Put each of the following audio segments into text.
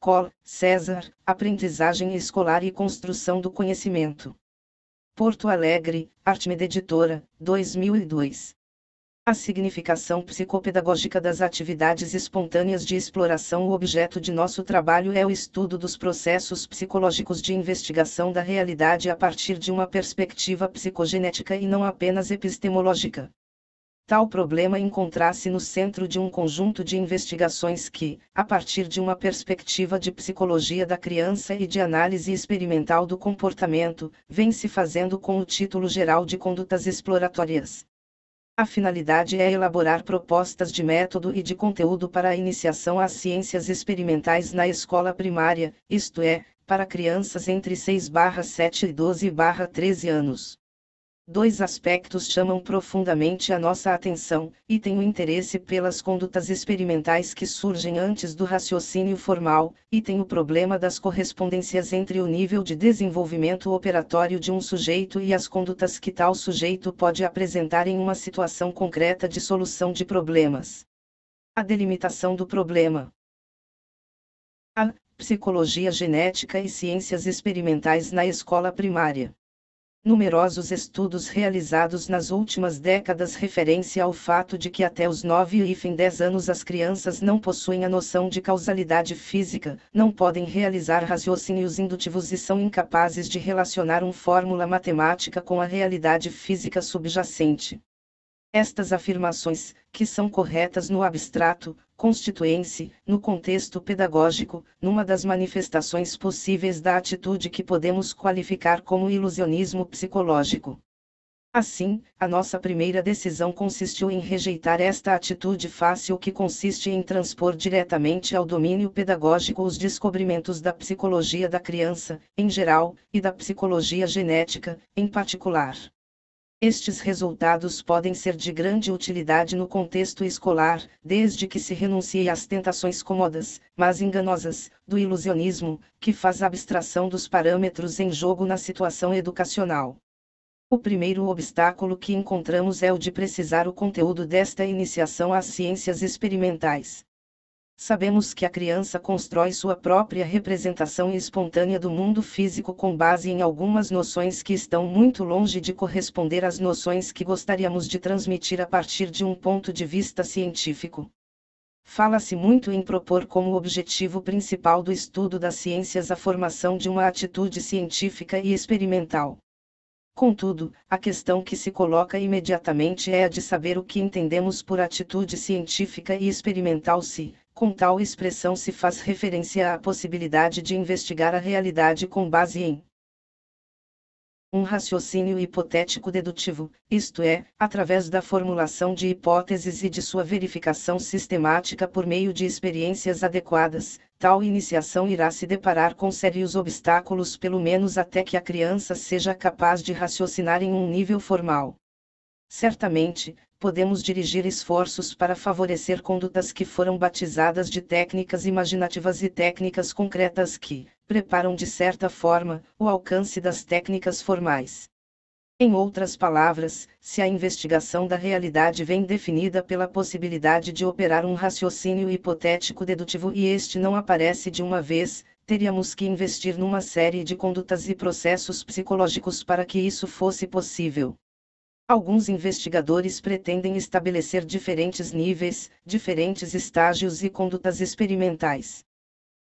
Col. César, Aprendizagem Escolar e Construção do Conhecimento. Porto Alegre, Artmed Editora, 2002. A significação psicopedagógica das atividades espontâneas de exploração O objeto de nosso trabalho é o estudo dos processos psicológicos de investigação da realidade a partir de uma perspectiva psicogenética e não apenas epistemológica tal problema encontrasse no centro de um conjunto de investigações que, a partir de uma perspectiva de psicologia da criança e de análise experimental do comportamento, vem se fazendo com o título geral de condutas exploratórias. A finalidade é elaborar propostas de método e de conteúdo para a iniciação às ciências experimentais na escola primária, isto é, para crianças entre 6/7 e 12/13 anos. Dois aspectos chamam profundamente a nossa atenção, e tem o interesse pelas condutas experimentais que surgem antes do raciocínio formal, e tem o problema das correspondências entre o nível de desenvolvimento operatório de um sujeito e as condutas que tal sujeito pode apresentar em uma situação concreta de solução de problemas. A delimitação do problema. A psicologia genética e ciências experimentais na escola primária. Numerosos estudos realizados nas últimas décadas referência ao fato de que até os 9 e 10 anos as crianças não possuem a noção de causalidade física, não podem realizar raciocínios indutivos e são incapazes de relacionar uma fórmula matemática com a realidade física subjacente. Estas afirmações, que são corretas no abstrato, constituem-se, no contexto pedagógico, numa das manifestações possíveis da atitude que podemos qualificar como ilusionismo psicológico. Assim, a nossa primeira decisão consistiu em rejeitar esta atitude fácil que consiste em transpor diretamente ao domínio pedagógico os descobrimentos da psicologia da criança, em geral, e da psicologia genética, em particular. Estes resultados podem ser de grande utilidade no contexto escolar, desde que se renuncie às tentações cômodas, mas enganosas, do ilusionismo, que faz abstração dos parâmetros em jogo na situação educacional. O primeiro obstáculo que encontramos é o de precisar o conteúdo desta iniciação às ciências experimentais. Sabemos que a criança constrói sua própria representação espontânea do mundo físico com base em algumas noções que estão muito longe de corresponder às noções que gostaríamos de transmitir a partir de um ponto de vista científico. Fala-se muito em propor como objetivo principal do estudo das ciências a formação de uma atitude científica e experimental. Contudo, a questão que se coloca imediatamente é a de saber o que entendemos por atitude científica e experimental se, com tal expressão se faz referência à possibilidade de investigar a realidade com base em um raciocínio hipotético dedutivo, isto é, através da formulação de hipóteses e de sua verificação sistemática por meio de experiências adequadas, tal iniciação irá se deparar com sérios obstáculos, pelo menos até que a criança seja capaz de raciocinar em um nível formal. Certamente, podemos dirigir esforços para favorecer condutas que foram batizadas de técnicas imaginativas e técnicas concretas que preparam de certa forma o alcance das técnicas formais. Em outras palavras, se a investigação da realidade vem definida pela possibilidade de operar um raciocínio hipotético dedutivo e este não aparece de uma vez, teríamos que investir numa série de condutas e processos psicológicos para que isso fosse possível. Alguns investigadores pretendem estabelecer diferentes níveis, diferentes estágios e condutas experimentais.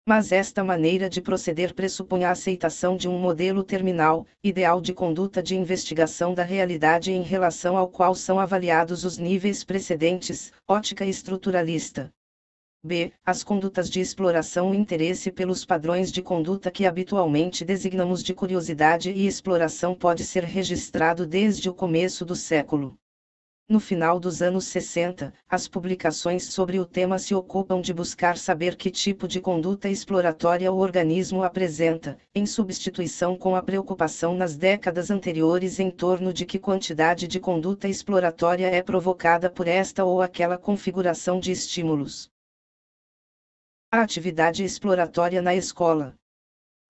Mas esta maneira de proceder pressupõe a aceitação de um modelo terminal, ideal de conduta de investigação da realidade em relação ao qual são avaliados os níveis precedentes, ótica estruturalista. B. As condutas de exploração e interesse pelos padrões de conduta que habitualmente designamos de curiosidade e exploração pode ser registrado desde o começo do século. No final dos anos 60, as publicações sobre o tema se ocupam de buscar saber que tipo de conduta exploratória o organismo apresenta, em substituição com a preocupação nas décadas anteriores em torno de que quantidade de conduta exploratória é provocada por esta ou aquela configuração de estímulos a atividade exploratória na escola.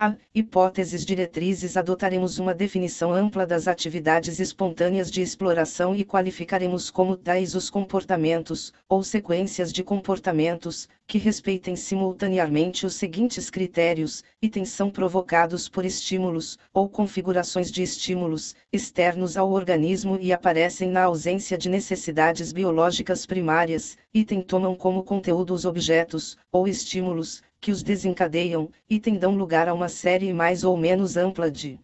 A. Hipóteses diretrizes adotaremos uma definição ampla das atividades espontâneas de exploração e qualificaremos como tais os comportamentos, ou sequências de comportamentos, que respeitem simultaneamente os seguintes critérios: itens são provocados por estímulos, ou configurações de estímulos, externos ao organismo e aparecem na ausência de necessidades biológicas primárias, item tomam como conteúdo os objetos, ou estímulos, que os desencadeiam, e tem dão lugar a uma série mais ou menos ampla de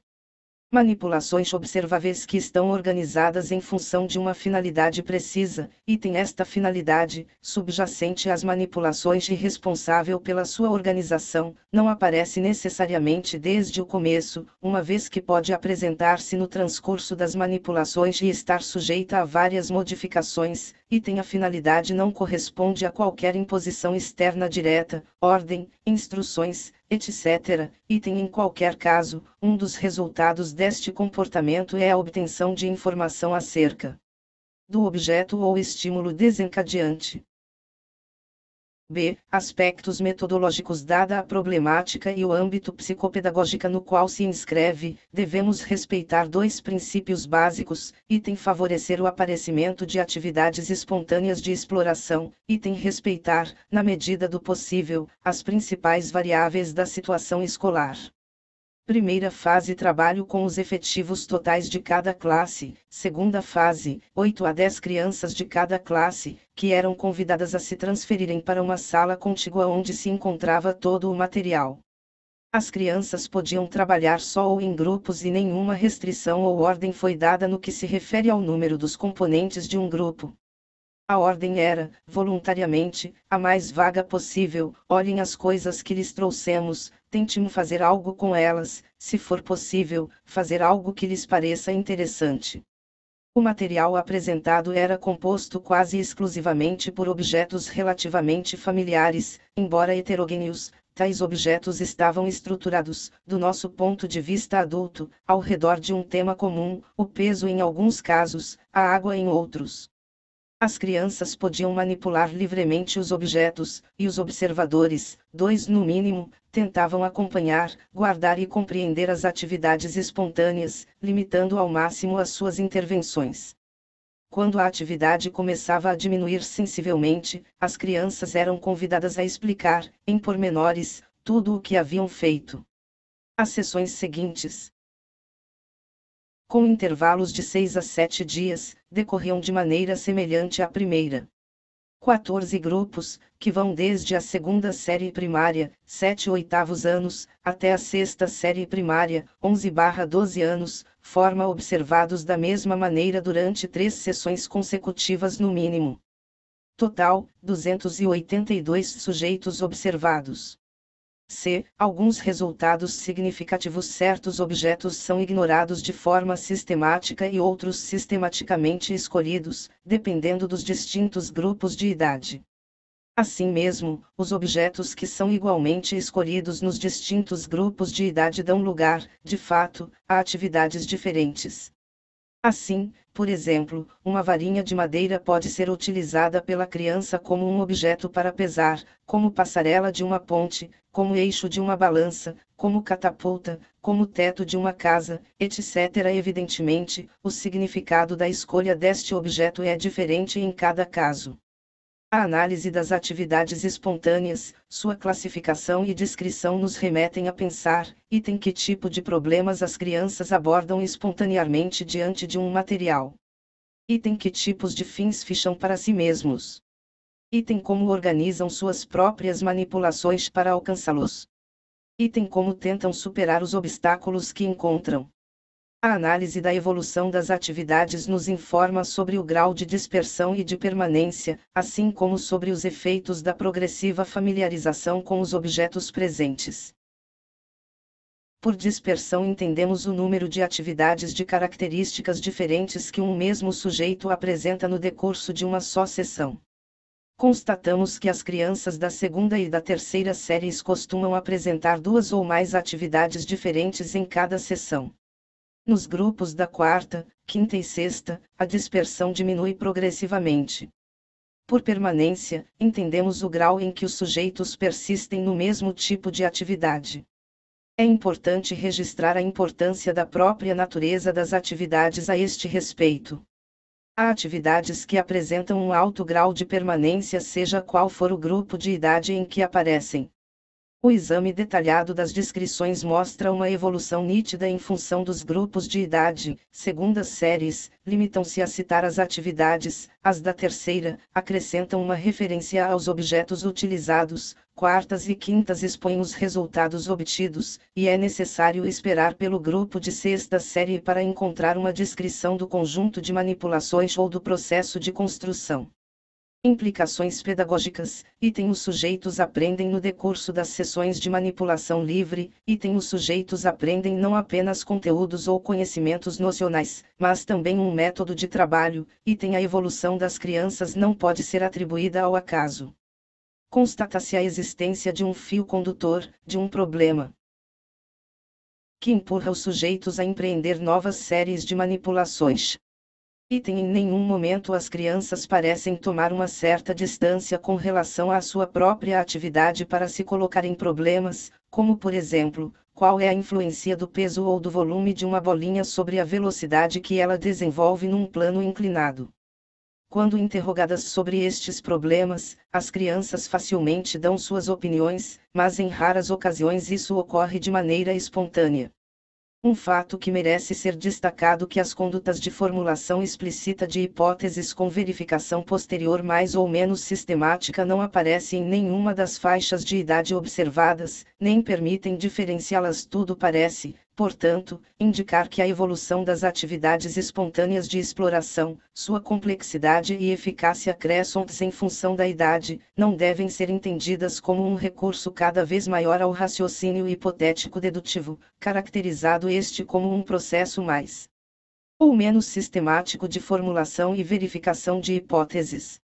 manipulações observáveis que estão organizadas em função de uma finalidade precisa, e tem esta finalidade, subjacente às manipulações e responsável pela sua organização, não aparece necessariamente desde o começo, uma vez que pode apresentar-se no transcurso das manipulações e estar sujeita a várias modificações, item a finalidade não corresponde a qualquer imposição externa direta, ordem, instruções, etc., item em qualquer caso, um dos resultados deste comportamento é a obtenção de informação acerca do objeto ou estímulo desencadeante. B. Aspectos metodológicos dada a problemática e o âmbito psicopedagógica no qual se inscreve, devemos respeitar dois princípios básicos, item favorecer o aparecimento de atividades espontâneas de exploração, item respeitar, na medida do possível, as principais variáveis da situação escolar. Primeira fase trabalho com os efetivos totais de cada classe. Segunda fase, 8 a 10 crianças de cada classe, que eram convidadas a se transferirem para uma sala contígua onde se encontrava todo o material. As crianças podiam trabalhar só ou em grupos e nenhuma restrição ou ordem foi dada no que se refere ao número dos componentes de um grupo. A ordem era, voluntariamente, a mais vaga possível: olhem as coisas que lhes trouxemos, tente fazer algo com elas, se for possível, fazer algo que lhes pareça interessante. O material apresentado era composto quase exclusivamente por objetos relativamente familiares, embora heterogêneos, tais objetos estavam estruturados, do nosso ponto de vista adulto, ao redor de um tema comum, o peso em alguns casos, a água em outros. As crianças podiam manipular livremente os objetos, e os observadores, dois no mínimo, tentavam acompanhar, guardar e compreender as atividades espontâneas, limitando ao máximo as suas intervenções. Quando a atividade começava a diminuir sensivelmente, as crianças eram convidadas a explicar, em pormenores, tudo o que haviam feito. As sessões seguintes, com intervalos de seis a sete dias, decorriam de maneira semelhante à primeira. 14 grupos, que vão desde a segunda série primária, 7 oitavos anos, até a sexta série primária, 11 barra 12 anos, forma observados da mesma maneira durante três sessões consecutivas no mínimo. Total, 282 sujeitos observados. C. Alguns resultados significativos certos objetos são ignorados de forma sistemática e outros sistematicamente escolhidos, dependendo dos distintos grupos de idade. Assim mesmo, os objetos que são igualmente escolhidos nos distintos grupos de idade dão lugar, de fato, a atividades diferentes. Assim, por exemplo, uma varinha de madeira pode ser utilizada pela criança como um objeto para pesar, como passarela de uma ponte, como eixo de uma balança, como catapulta, como teto de uma casa, etc. Evidentemente, o significado da escolha deste objeto é diferente em cada caso. A análise das atividades espontâneas, sua classificação e descrição nos remetem a pensar, item que tipo de problemas as crianças abordam espontaneamente diante de um material. Item que tipos de fins ficham para si mesmos. Item como organizam suas próprias manipulações para alcançá-los. Item como tentam superar os obstáculos que encontram. A análise da evolução das atividades nos informa sobre o grau de dispersão e de permanência, assim como sobre os efeitos da progressiva familiarização com os objetos presentes. Por dispersão entendemos o número de atividades de características diferentes que um mesmo sujeito apresenta no decurso de uma só sessão. Constatamos que as crianças da segunda e da terceira séries costumam apresentar duas ou mais atividades diferentes em cada sessão. Nos grupos da quarta, quinta e sexta, a dispersão diminui progressivamente. Por permanência, entendemos o grau em que os sujeitos persistem no mesmo tipo de atividade. É importante registrar a importância da própria natureza das atividades a este respeito. Há atividades que apresentam um alto grau de permanência, seja qual for o grupo de idade em que aparecem. O exame detalhado das descrições mostra uma evolução nítida em função dos grupos de idade. Segundas séries limitam-se a citar as atividades, as da terceira acrescentam uma referência aos objetos utilizados, quartas e quintas expõem os resultados obtidos, e é necessário esperar pelo grupo de sexta série para encontrar uma descrição do conjunto de manipulações ou do processo de construção implicações pedagógicas, item os sujeitos aprendem no decurso das sessões de manipulação livre, item os sujeitos aprendem não apenas conteúdos ou conhecimentos nocionais, mas também um método de trabalho, item a evolução das crianças não pode ser atribuída ao acaso. Constata-se a existência de um fio condutor, de um problema que empurra os sujeitos a empreender novas séries de manipulações. Item em nenhum momento as crianças parecem tomar uma certa distância com relação à sua própria atividade para se colocar em problemas, como por exemplo, qual é a influência do peso ou do volume de uma bolinha sobre a velocidade que ela desenvolve num plano inclinado. Quando interrogadas sobre estes problemas, as crianças facilmente dão suas opiniões, mas em raras ocasiões isso ocorre de maneira espontânea. Um fato que merece ser destacado que as condutas de formulação explícita de hipóteses com verificação posterior mais ou menos sistemática não aparecem em nenhuma das faixas de idade observadas, nem permitem diferenciá-las tudo parece, portanto, indicar que a evolução das atividades espontâneas de exploração, sua complexidade e eficácia crescentes em função da idade, não devem ser entendidas como um recurso cada vez maior ao raciocínio hipotético dedutivo, caracterizado este como um processo mais ou menos sistemático de formulação e verificação de hipóteses.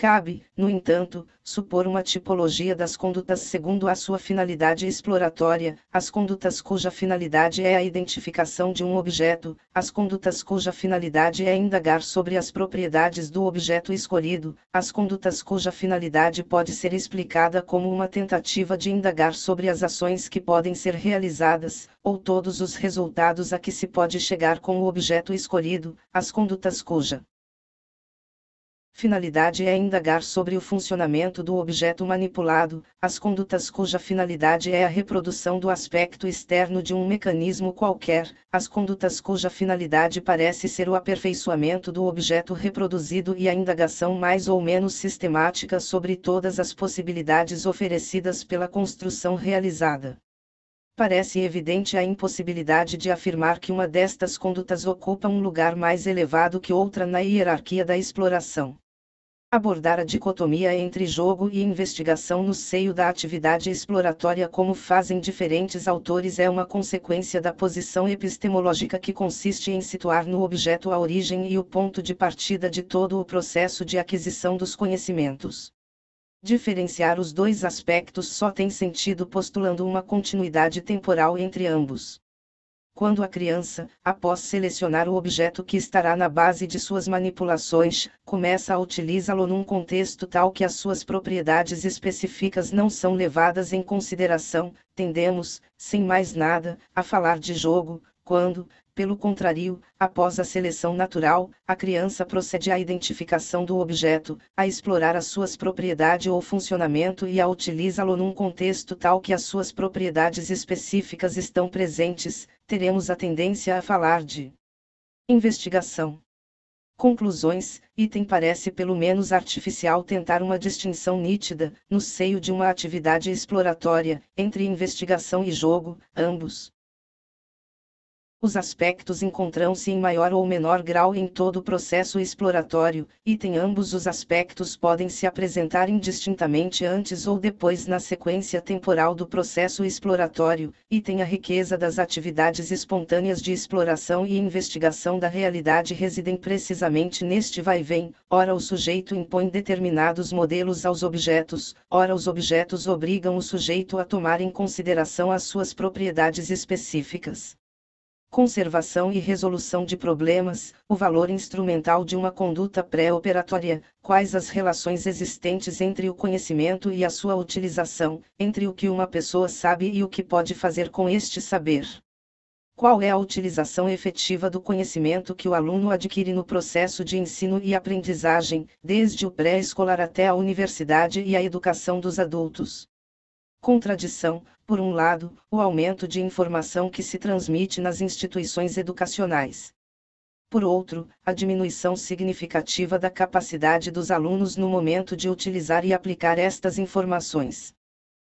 Cabe, no entanto, supor uma tipologia das condutas segundo a sua finalidade exploratória, as condutas cuja finalidade é a identificação de um objeto, as condutas cuja finalidade é indagar sobre as propriedades do objeto escolhido, as condutas cuja finalidade pode ser explicada como uma tentativa de indagar sobre as ações que podem ser realizadas, ou todos os resultados a que se pode chegar com o objeto escolhido, as condutas cuja Finalidade é indagar sobre o funcionamento do objeto manipulado, as condutas cuja finalidade é a reprodução do aspecto externo de um mecanismo qualquer, as condutas cuja finalidade parece ser o aperfeiçoamento do objeto reproduzido e a indagação mais ou menos sistemática sobre todas as possibilidades oferecidas pela construção realizada. Parece evidente a impossibilidade de afirmar que uma destas condutas ocupa um lugar mais elevado que outra na hierarquia da exploração abordar a dicotomia entre jogo e investigação no seio da atividade exploratória, como fazem diferentes autores, é uma consequência da posição epistemológica que consiste em situar no objeto a origem e o ponto de partida de todo o processo de aquisição dos conhecimentos. Diferenciar os dois aspectos só tem sentido postulando uma continuidade temporal entre ambos. Quando a criança, após selecionar o objeto que estará na base de suas manipulações, começa a utilizá-lo num contexto tal que as suas propriedades específicas não são levadas em consideração, tendemos, sem mais nada, a falar de jogo, quando, pelo contrário, após a seleção natural, a criança procede à identificação do objeto, a explorar as suas propriedades ou funcionamento e a utiliza-lo num contexto tal que as suas propriedades específicas estão presentes, teremos a tendência a falar de investigação. Conclusões: item parece pelo menos artificial tentar uma distinção nítida, no seio de uma atividade exploratória, entre investigação e jogo, ambos os aspectos encontram-se em maior ou menor grau em todo o processo exploratório, e tem ambos os aspectos podem se apresentar indistintamente antes ou depois na sequência temporal do processo exploratório, e tem a riqueza das atividades espontâneas de exploração e investigação da realidade residem precisamente neste vai-vem, ora o sujeito impõe determinados modelos aos objetos, ora os objetos obrigam o sujeito a tomar em consideração as suas propriedades específicas conservação e resolução de problemas, o valor instrumental de uma conduta pré-operatória, quais as relações existentes entre o conhecimento e a sua utilização, entre o que uma pessoa sabe e o que pode fazer com este saber. Qual é a utilização efetiva do conhecimento que o aluno adquire no processo de ensino e aprendizagem, desde o pré-escolar até a universidade e a educação dos adultos? contradição, por um lado, o aumento de informação que se transmite nas instituições educacionais. Por outro, a diminuição significativa da capacidade dos alunos no momento de utilizar e aplicar estas informações.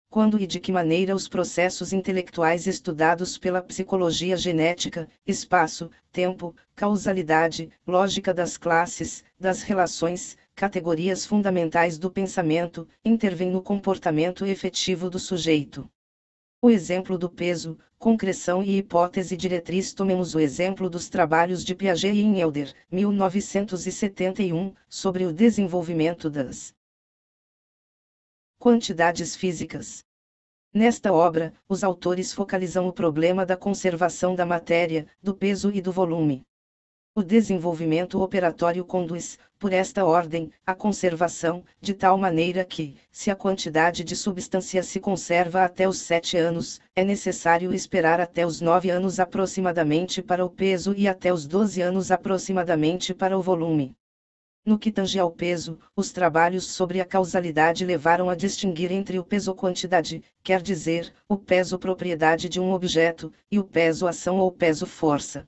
Quando e de que maneira os processos intelectuais estudados pela psicologia genética, espaço, tempo, causalidade, lógica das classes, das relações, categorias fundamentais do pensamento, intervém no comportamento efetivo do sujeito. O exemplo do peso, concreção e hipótese diretriz tomemos o exemplo dos trabalhos de Piaget e Inelder, 1971, sobre o desenvolvimento das quantidades físicas. Nesta obra, os autores focalizam o problema da conservação da matéria, do peso e do volume. O desenvolvimento operatório conduz, por esta ordem, à conservação, de tal maneira que, se a quantidade de substância se conserva até os sete anos, é necessário esperar até os nove anos aproximadamente para o peso e até os doze anos aproximadamente para o volume. No que tange ao peso, os trabalhos sobre a causalidade levaram a distinguir entre o peso-quantidade, quer dizer, o peso-propriedade de um objeto, e o peso-ação ou peso-força.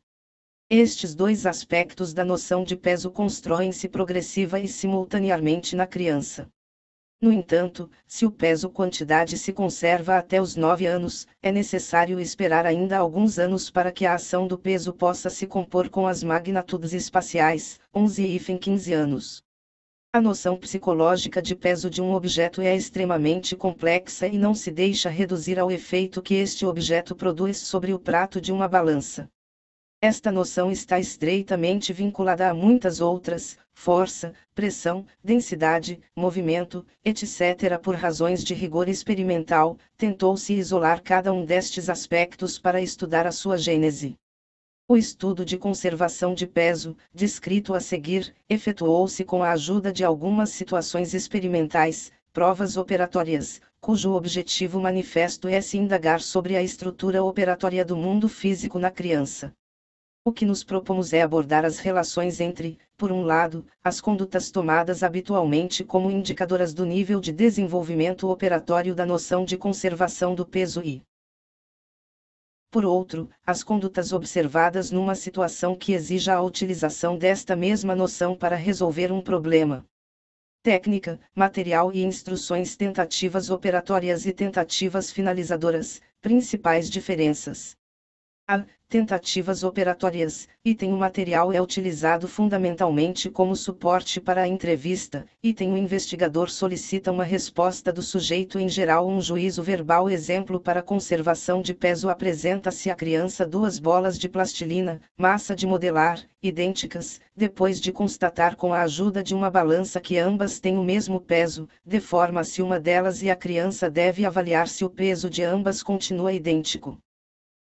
Estes dois aspectos da noção de peso constroem-se progressiva e simultaneamente na criança. No entanto, se o peso quantidade se conserva até os 9 anos, é necessário esperar ainda alguns anos para que a ação do peso possa se compor com as magnitudes espaciais, 11 e 15 anos. A noção psicológica de peso de um objeto é extremamente complexa e não se deixa reduzir ao efeito que este objeto produz sobre o prato de uma balança. Esta noção está estreitamente vinculada a muitas outras, força, pressão, densidade, movimento, etc. Por razões de rigor experimental, tentou-se isolar cada um destes aspectos para estudar a sua gênese. O estudo de conservação de peso, descrito a seguir, efetuou-se com a ajuda de algumas situações experimentais, provas operatórias, cujo objetivo manifesto é se indagar sobre a estrutura operatória do mundo físico na criança. O que nos propomos é abordar as relações entre, por um lado, as condutas tomadas habitualmente como indicadoras do nível de desenvolvimento operatório da noção de conservação do peso e, por outro, as condutas observadas numa situação que exija a utilização desta mesma noção para resolver um problema. Técnica, material e instruções tentativas operatórias e tentativas finalizadoras, principais diferenças a tentativas operatórias, item o material é utilizado fundamentalmente como suporte para a entrevista, item o investigador solicita uma resposta do sujeito em geral um juízo verbal exemplo para conservação de peso apresenta-se a criança duas bolas de plastilina, massa de modelar, idênticas, depois de constatar com a ajuda de uma balança que ambas têm o mesmo peso, deforma-se uma delas e a criança deve avaliar se o peso de ambas continua idêntico.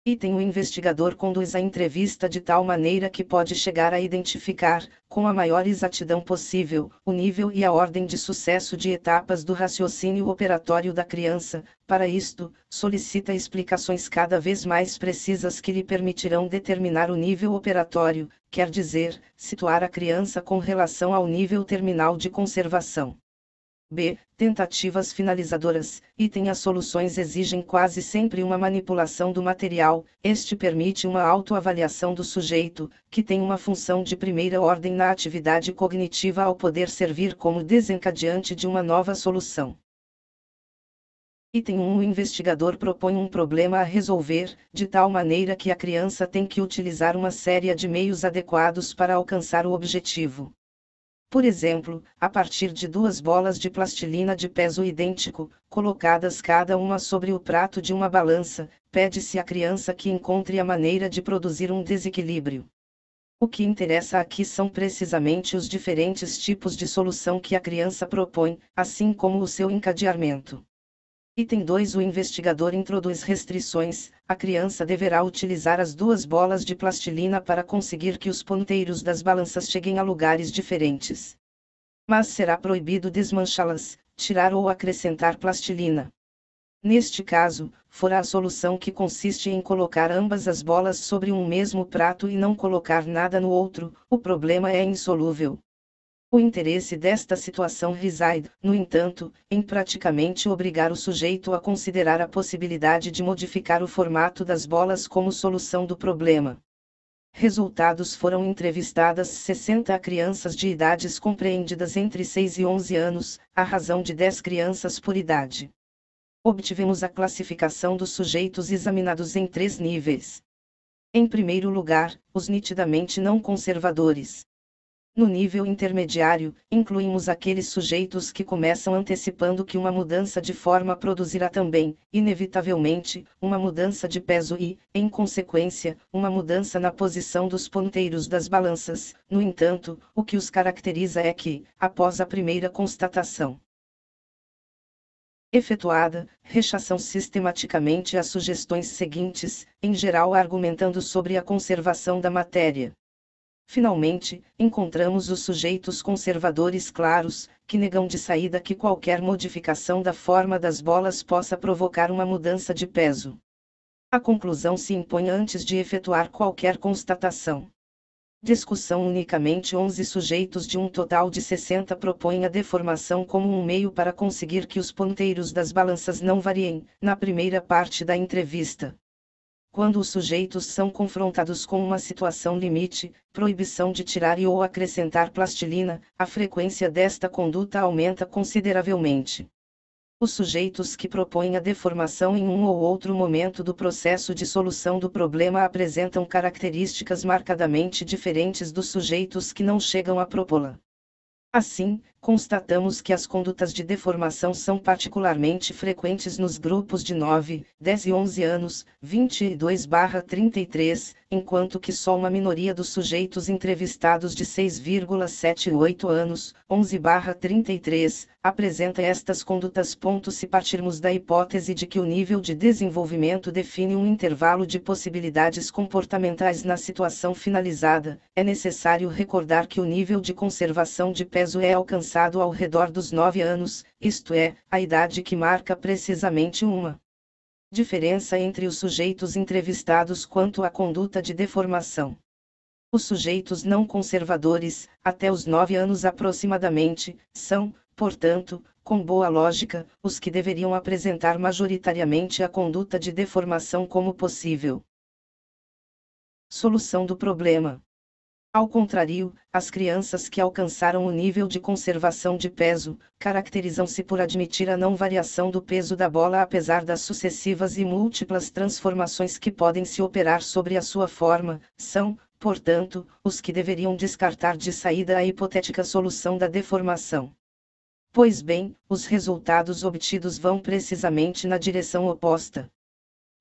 Item: o investigador conduz a entrevista de tal maneira que pode chegar a identificar, com a maior exatidão possível, o nível e a ordem de sucesso de etapas do raciocínio operatório da criança. Para isto, solicita explicações cada vez mais precisas que lhe permitirão determinar o nível operatório, quer dizer, situar a criança com relação ao nível terminal de conservação. B. Tentativas finalizadoras, item as soluções exigem quase sempre uma manipulação do material, este permite uma autoavaliação do sujeito, que tem uma função de primeira ordem na atividade cognitiva ao poder servir como desencadeante de uma nova solução. Item 1 O investigador propõe um problema a resolver, de tal maneira que a criança tem que utilizar uma série de meios adequados para alcançar o objetivo. Por exemplo, a partir de duas bolas de plastilina de peso idêntico, colocadas cada uma sobre o prato de uma balança, pede-se à criança que encontre a maneira de produzir um desequilíbrio. O que interessa aqui são precisamente os diferentes tipos de solução que a criança propõe, assim como o seu encadeamento. Item 2 O investigador introduz restrições, a criança deverá utilizar as duas bolas de plastilina para conseguir que os ponteiros das balanças cheguem a lugares diferentes. Mas será proibido desmanchá-las, tirar ou acrescentar plastilina. Neste caso, fora a solução que consiste em colocar ambas as bolas sobre um mesmo prato e não colocar nada no outro, o problema é insolúvel. O interesse desta situação reside, no entanto, em praticamente obrigar o sujeito a considerar a possibilidade de modificar o formato das bolas como solução do problema. Resultados foram entrevistadas 60 crianças de idades compreendidas entre 6 e 11 anos, a razão de 10 crianças por idade. Obtivemos a classificação dos sujeitos examinados em três níveis. Em primeiro lugar, os nitidamente não conservadores. No nível intermediário, incluímos aqueles sujeitos que começam antecipando que uma mudança de forma produzirá também, inevitavelmente, uma mudança de peso e, em consequência, uma mudança na posição dos ponteiros das balanças. No entanto, o que os caracteriza é que, após a primeira constatação, efetuada, rechaçam sistematicamente as sugestões seguintes, em geral argumentando sobre a conservação da matéria. Finalmente, encontramos os sujeitos conservadores claros, que negam de saída que qualquer modificação da forma das bolas possa provocar uma mudança de peso. A conclusão se impõe antes de efetuar qualquer constatação. Discussão unicamente 11 sujeitos de um total de 60 propõem a deformação como um meio para conseguir que os ponteiros das balanças não variem, na primeira parte da entrevista quando os sujeitos são confrontados com uma situação limite, proibição de tirar e ou acrescentar plastilina, a frequência desta conduta aumenta consideravelmente. Os sujeitos que propõem a deformação em um ou outro momento do processo de solução do problema apresentam características marcadamente diferentes dos sujeitos que não chegam a propô-la. Assim, constatamos que as condutas de deformação são particularmente frequentes nos grupos de 9, 10 e 11 anos, 22/33, enquanto que só uma minoria dos sujeitos entrevistados de 6,78 anos, 11/33, apresenta estas condutas. Se partirmos da hipótese de que o nível de desenvolvimento define um intervalo de possibilidades comportamentais na situação finalizada, é necessário recordar que o nível de conservação de peso é alcançado alcançado ao redor dos nove anos, isto é, a idade que marca precisamente uma diferença entre os sujeitos entrevistados quanto à conduta de deformação. Os sujeitos não conservadores, até os nove anos aproximadamente, são, portanto, com boa lógica, os que deveriam apresentar majoritariamente a conduta de deformação como possível. Solução do problema ao contrário, as crianças que alcançaram o nível de conservação de peso, caracterizam-se por admitir a não variação do peso da bola apesar das sucessivas e múltiplas transformações que podem se operar sobre a sua forma, são, portanto, os que deveriam descartar de saída a hipotética solução da deformação. Pois bem, os resultados obtidos vão precisamente na direção oposta.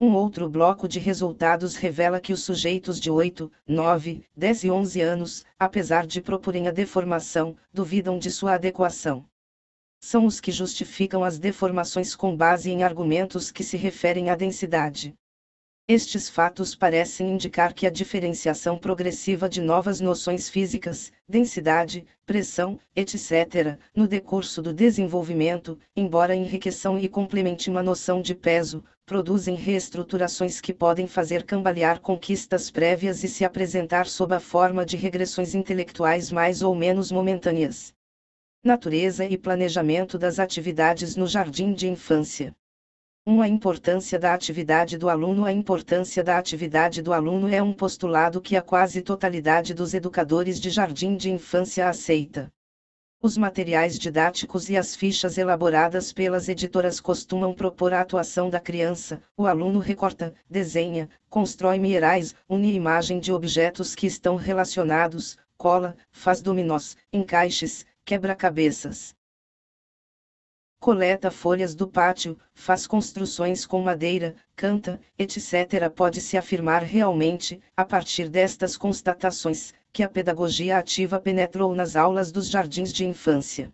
Um outro bloco de resultados revela que os sujeitos de 8, 9, 10 e 11 anos, apesar de proporem a deformação, duvidam de sua adequação. São os que justificam as deformações com base em argumentos que se referem à densidade. Estes fatos parecem indicar que a diferenciação progressiva de novas noções físicas, densidade, pressão, etc., no decurso do desenvolvimento, embora enriqueçam e complemente uma noção de peso, produzem reestruturações que podem fazer cambalear conquistas prévias e se apresentar sob a forma de regressões intelectuais mais ou menos momentâneas. Natureza e planejamento das atividades no jardim de infância. 1. A importância da atividade do aluno A importância da atividade do aluno é um postulado que a quase totalidade dos educadores de jardim de infância aceita. Os materiais didáticos e as fichas elaboradas pelas editoras costumam propor a atuação da criança. O aluno recorta, desenha, constrói minerais, une imagem de objetos que estão relacionados, cola, faz dominós, encaixes, quebra-cabeças coleta folhas do pátio, faz construções com madeira, canta, etc. Pode-se afirmar realmente, a partir destas constatações, que a pedagogia ativa penetrou nas aulas dos jardins de infância.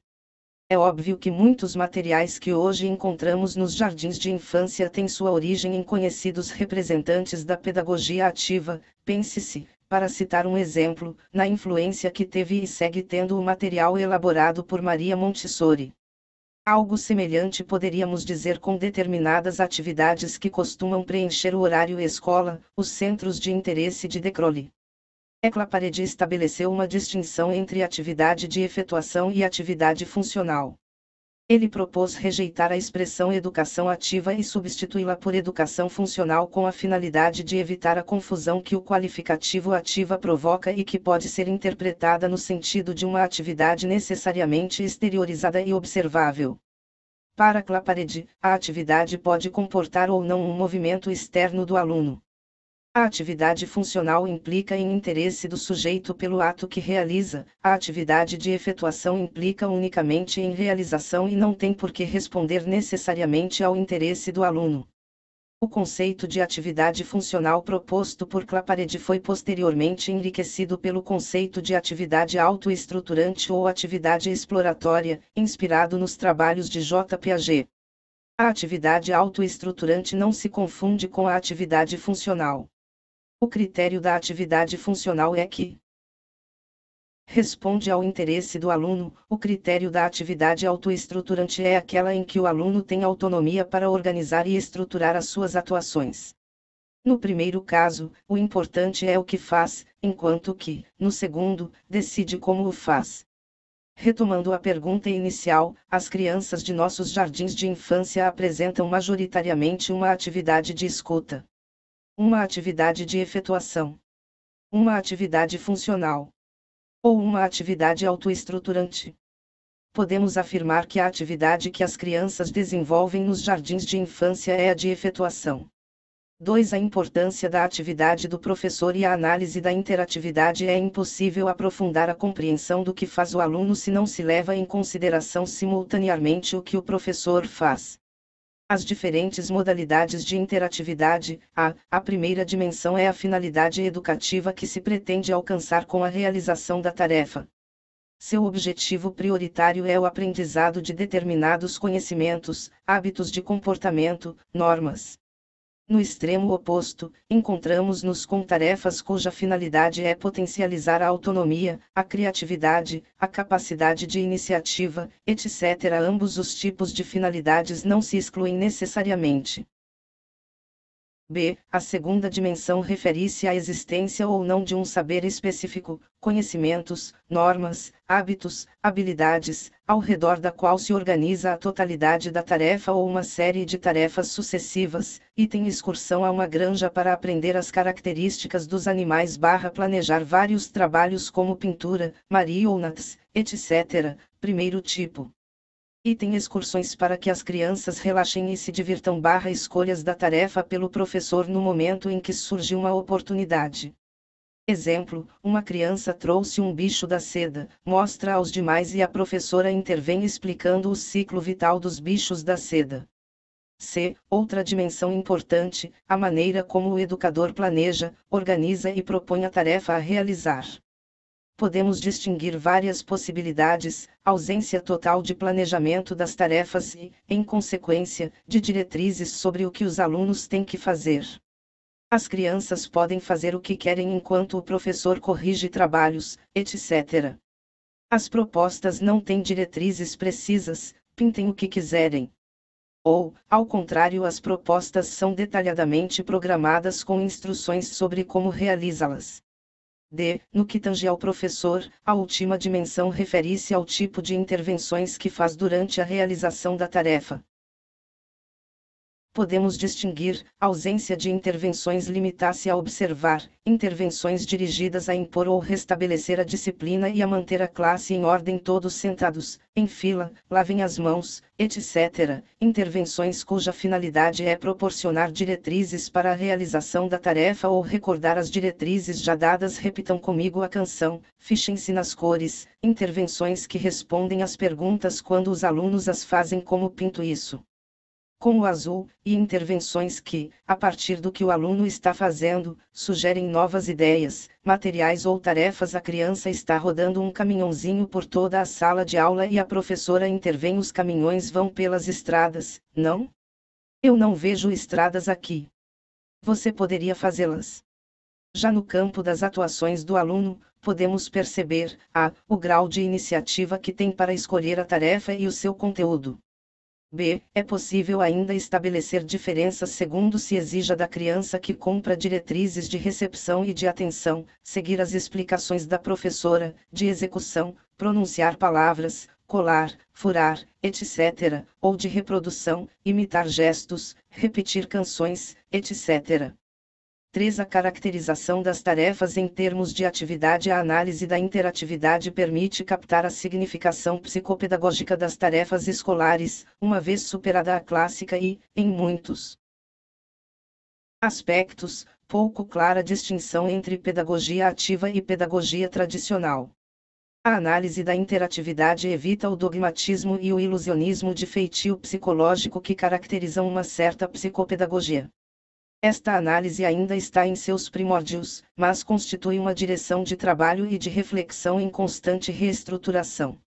É óbvio que muitos materiais que hoje encontramos nos jardins de infância têm sua origem em conhecidos representantes da pedagogia ativa, pense-se, para citar um exemplo, na influência que teve e segue tendo o material elaborado por Maria Montessori. Algo semelhante poderíamos dizer com determinadas atividades que costumam preencher o horário escola, os centros de interesse de Decrole. Ecla parede estabeleceu uma distinção entre atividade de efetuação e atividade funcional. Ele propôs rejeitar a expressão educação ativa e substituí-la por educação funcional com a finalidade de evitar a confusão que o qualificativo ativa provoca e que pode ser interpretada no sentido de uma atividade necessariamente exteriorizada e observável. Para Claparede, a atividade pode comportar ou não um movimento externo do aluno. A atividade funcional implica em interesse do sujeito pelo ato que realiza, a atividade de efetuação implica unicamente em realização e não tem por que responder necessariamente ao interesse do aluno. O conceito de atividade funcional proposto por Claparede foi posteriormente enriquecido pelo conceito de atividade autoestruturante ou atividade exploratória, inspirado nos trabalhos de J. Piaget. A atividade autoestruturante não se confunde com a atividade funcional. O critério da atividade funcional é que responde ao interesse do aluno. O critério da atividade autoestruturante é aquela em que o aluno tem autonomia para organizar e estruturar as suas atuações. No primeiro caso, o importante é o que faz, enquanto que, no segundo, decide como o faz. Retomando a pergunta inicial, as crianças de nossos jardins de infância apresentam majoritariamente uma atividade de escuta uma atividade de efetuação, uma atividade funcional ou uma atividade autoestruturante. Podemos afirmar que a atividade que as crianças desenvolvem nos jardins de infância é a de efetuação. 2. A importância da atividade do professor e a análise da interatividade é impossível aprofundar a compreensão do que faz o aluno se não se leva em consideração simultaneamente o que o professor faz as diferentes modalidades de interatividade. A, a primeira dimensão é a finalidade educativa que se pretende alcançar com a realização da tarefa. Seu objetivo prioritário é o aprendizado de determinados conhecimentos, hábitos de comportamento, normas, no extremo oposto, encontramos-nos com tarefas cuja finalidade é potencializar a autonomia, a criatividade, a capacidade de iniciativa, etc. Ambos os tipos de finalidades não se excluem necessariamente. B. A segunda dimensão refere-se à existência ou não de um saber específico, conhecimentos, normas, hábitos, habilidades, ao redor da qual se organiza a totalidade da tarefa ou uma série de tarefas sucessivas, item excursão a uma granja para aprender as características dos animais barra planejar vários trabalhos como pintura, marionetes, etc., primeiro tipo. E tem excursões para que as crianças relaxem e se divirtam barra escolhas da tarefa pelo professor no momento em que surge uma oportunidade. Exemplo, uma criança trouxe um bicho da seda, mostra aos demais e a professora intervém explicando o ciclo vital dos bichos da seda. C. Outra dimensão importante, a maneira como o educador planeja, organiza e propõe a tarefa a realizar podemos distinguir várias possibilidades: ausência total de planejamento das tarefas e, em consequência, de diretrizes sobre o que os alunos têm que fazer. As crianças podem fazer o que querem enquanto o professor corrige trabalhos, etc. As propostas não têm diretrizes precisas, pintem o que quiserem. Ou, ao contrário, as propostas são detalhadamente programadas com instruções sobre como realizá-las. D. No que tange ao professor, a última dimensão refere-se ao tipo de intervenções que faz durante a realização da tarefa podemos distinguir, ausência de intervenções limitar-se a observar, intervenções dirigidas a impor ou restabelecer a disciplina e a manter a classe em ordem todos sentados, em fila, lavem as mãos, etc., intervenções cuja finalidade é proporcionar diretrizes para a realização da tarefa ou recordar as diretrizes já dadas repitam comigo a canção, fichem-se nas cores, intervenções que respondem às perguntas quando os alunos as fazem como pinto isso com o azul, e intervenções que, a partir do que o aluno está fazendo, sugerem novas ideias, materiais ou tarefas. A criança está rodando um caminhãozinho por toda a sala de aula e a professora intervém. Os caminhões vão pelas estradas, não? Eu não vejo estradas aqui. Você poderia fazê-las. Já no campo das atuações do aluno, podemos perceber a o grau de iniciativa que tem para escolher a tarefa e o seu conteúdo. B. É possível ainda estabelecer diferenças segundo se exija da criança que compra diretrizes de recepção e de atenção, seguir as explicações da professora, de execução, pronunciar palavras, colar, furar, etc., ou de reprodução, imitar gestos, repetir canções, etc. 3. A caracterização das tarefas em termos de atividade. A análise da interatividade permite captar a significação psicopedagógica das tarefas escolares, uma vez superada a clássica e, em muitos aspectos, pouco clara distinção entre pedagogia ativa e pedagogia tradicional. A análise da interatividade evita o dogmatismo e o ilusionismo de feitio psicológico que caracterizam uma certa psicopedagogia. Esta análise ainda está em seus primórdios, mas constitui uma direção de trabalho e de reflexão em constante reestruturação.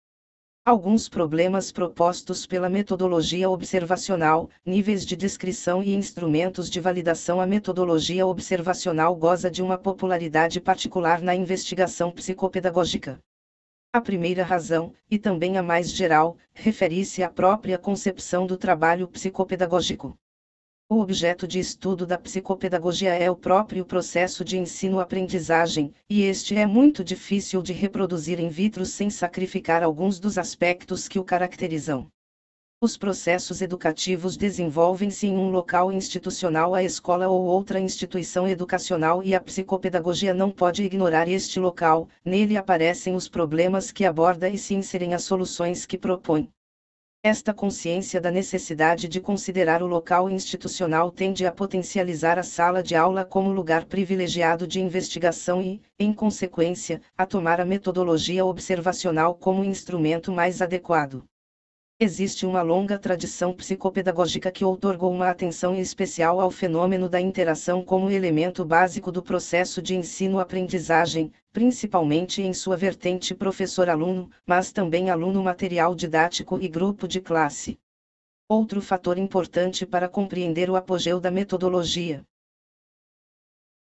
Alguns problemas propostos pela metodologia observacional, níveis de descrição e instrumentos de validação. A metodologia observacional goza de uma popularidade particular na investigação psicopedagógica. A primeira razão, e também a mais geral, refere-se à própria concepção do trabalho psicopedagógico. O objeto de estudo da psicopedagogia é o próprio processo de ensino-aprendizagem, e este é muito difícil de reproduzir in vitro sem sacrificar alguns dos aspectos que o caracterizam. Os processos educativos desenvolvem-se em um local institucional, a escola ou outra instituição educacional, e a psicopedagogia não pode ignorar este local, nele aparecem os problemas que aborda e se inserem as soluções que propõe. Esta consciência da necessidade de considerar o local institucional tende a potencializar a sala de aula como lugar privilegiado de investigação e, em consequência, a tomar a metodologia observacional como instrumento mais adequado. Existe uma longa tradição psicopedagógica que outorgou uma atenção especial ao fenômeno da interação como elemento básico do processo de ensino-aprendizagem, principalmente em sua vertente professor-aluno, mas também aluno-material didático e grupo de classe. Outro fator importante para compreender o apogeu da metodologia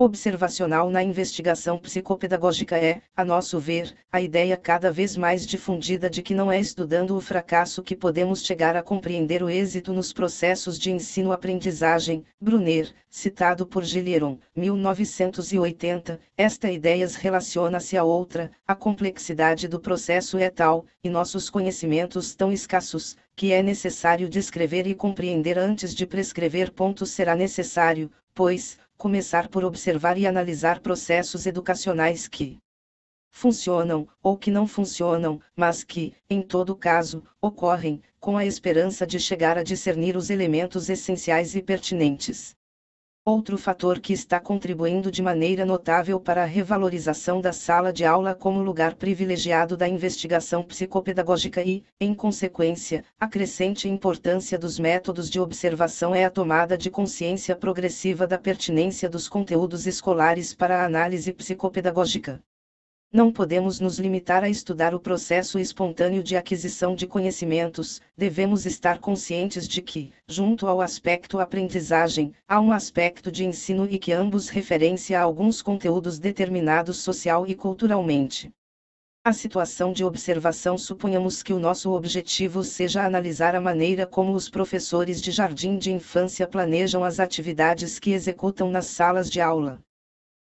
observacional na investigação psicopedagógica é, a nosso ver, a ideia cada vez mais difundida de que não é estudando o fracasso que podemos chegar a compreender o êxito nos processos de ensino-aprendizagem. Brunner, citado por Gilleron, 1980, esta ideia relaciona-se à outra, a complexidade do processo é tal, e nossos conhecimentos tão escassos, que é necessário descrever e compreender antes de prescrever. Ponto será necessário, pois, começar por observar e analisar processos educacionais que funcionam ou que não funcionam, mas que, em todo caso, ocorrem, com a esperança de chegar a discernir os elementos essenciais e pertinentes Outro fator que está contribuindo de maneira notável para a revalorização da sala de aula como lugar privilegiado da investigação psicopedagógica e, em consequência, a crescente importância dos métodos de observação é a tomada de consciência progressiva da pertinência dos conteúdos escolares para a análise psicopedagógica. Não podemos nos limitar a estudar o processo espontâneo de aquisição de conhecimentos, devemos estar conscientes de que, junto ao aspecto aprendizagem, há um aspecto de ensino e que ambos referência a alguns conteúdos determinados social e culturalmente. A situação de observação suponhamos que o nosso objetivo seja analisar a maneira como os professores de jardim de infância planejam as atividades que executam nas salas de aula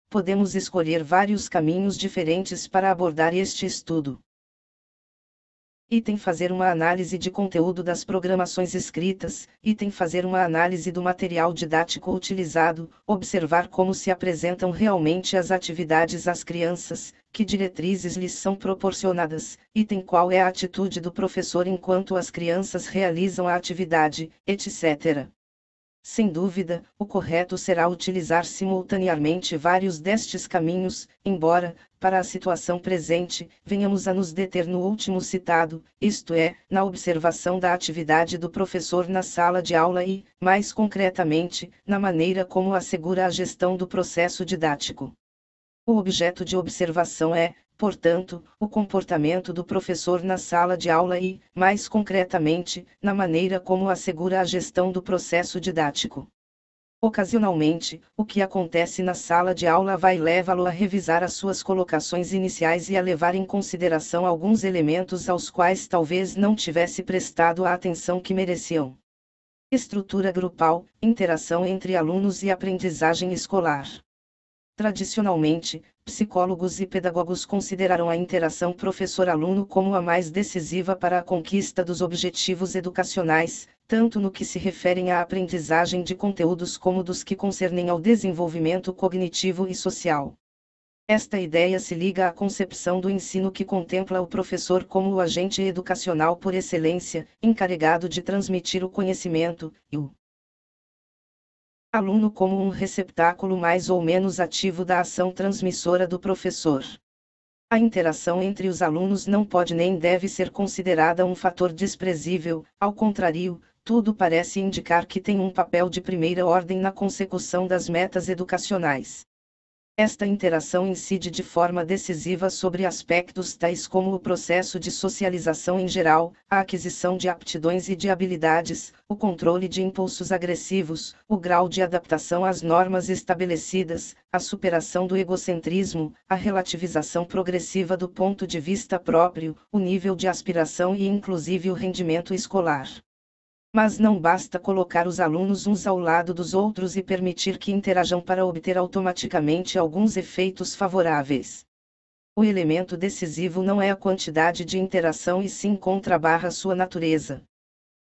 podemos escolher vários caminhos diferentes para abordar este estudo. Item fazer uma análise de conteúdo das programações escritas, item fazer uma análise do material didático utilizado, observar como se apresentam realmente as atividades às crianças, que diretrizes lhes são proporcionadas, item qual é a atitude do professor enquanto as crianças realizam a atividade, etc. Sem dúvida, o correto será utilizar simultaneamente vários destes caminhos, embora, para a situação presente, venhamos a nos deter no último citado, isto é, na observação da atividade do professor na sala de aula e, mais concretamente, na maneira como assegura a gestão do processo didático. O objeto de observação é, portanto, o comportamento do professor na sala de aula e, mais concretamente, na maneira como assegura a gestão do processo didático. Ocasionalmente, o que acontece na sala de aula vai levá-lo a revisar as suas colocações iniciais e a levar em consideração alguns elementos aos quais talvez não tivesse prestado a atenção que mereciam. Estrutura grupal, interação entre alunos e aprendizagem escolar. Tradicionalmente, psicólogos e pedagogos consideraram a interação professor-aluno como a mais decisiva para a conquista dos objetivos educacionais, tanto no que se referem à aprendizagem de conteúdos como dos que concernem ao desenvolvimento cognitivo e social. Esta ideia se liga à concepção do ensino que contempla o professor como o agente educacional por excelência, encarregado de transmitir o conhecimento, e o aluno como um receptáculo mais ou menos ativo da ação transmissora do professor. A interação entre os alunos não pode nem deve ser considerada um fator desprezível, ao contrário, tudo parece indicar que tem um papel de primeira ordem na consecução das metas educacionais. Esta interação incide de forma decisiva sobre aspectos tais como o processo de socialização em geral, a aquisição de aptidões e de habilidades, o controle de impulsos agressivos, o grau de adaptação às normas estabelecidas, a superação do egocentrismo, a relativização progressiva do ponto de vista próprio, o nível de aspiração e inclusive o rendimento escolar. Mas não basta colocar os alunos uns ao lado dos outros e permitir que interajam para obter automaticamente alguns efeitos favoráveis. O elemento decisivo não é a quantidade de interação e sim contra barra sua natureza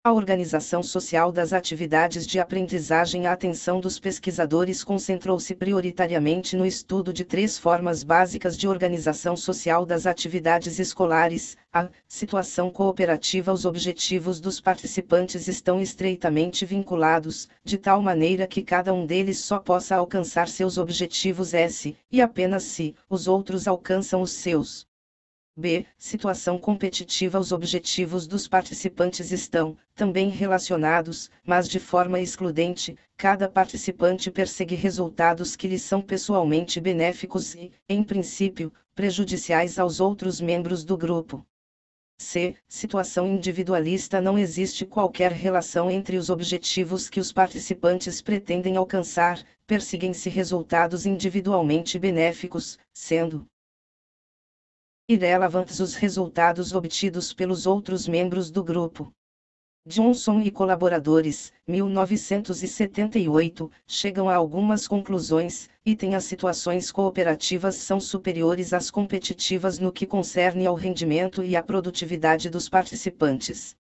a organização social das atividades de aprendizagem A atenção dos pesquisadores concentrou-se prioritariamente no estudo de três formas básicas de organização social das atividades escolares: a situação cooperativa. Os objetivos dos participantes estão estreitamente vinculados, de tal maneira que cada um deles só possa alcançar seus objetivos S, e apenas se os outros alcançam os seus. B. Situação competitiva. Os objetivos dos participantes estão, também relacionados, mas de forma excludente, cada participante persegue resultados que lhe são pessoalmente benéficos e, em princípio, prejudiciais aos outros membros do grupo. C. Situação individualista não existe qualquer relação entre os objetivos que os participantes pretendem alcançar, perseguem-se resultados individualmente benéficos, sendo, e os resultados obtidos pelos outros membros do grupo. Johnson e colaboradores, 1978, chegam a algumas conclusões, item as situações cooperativas são superiores às competitivas no que concerne ao rendimento e à produtividade dos participantes